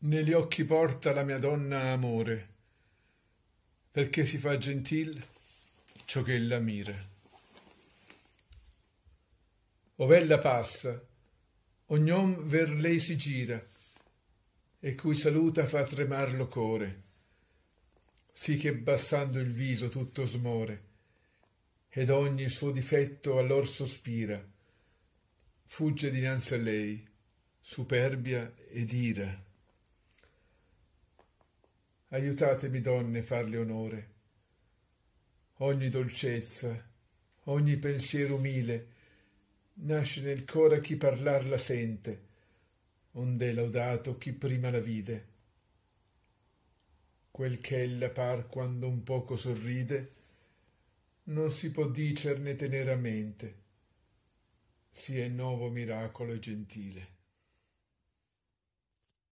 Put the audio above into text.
negli occhi porta la mia donna amore, perché si fa gentil ciò che ella mira. Ovella passa, ognon ver lei si gira, e cui saluta fa tremar lo core, sì che bassando il viso tutto smore, ed ogni suo difetto allor sospira, fugge dinanzi a lei, superbia ed ira aiutatemi donne farle onore ogni dolcezza ogni pensiero umile nasce nel core a chi parlar la sente onde è laudato chi prima la vide quel che ella par quando un poco sorride non si può dicerne tenere a mente si è novo miracolo e gentile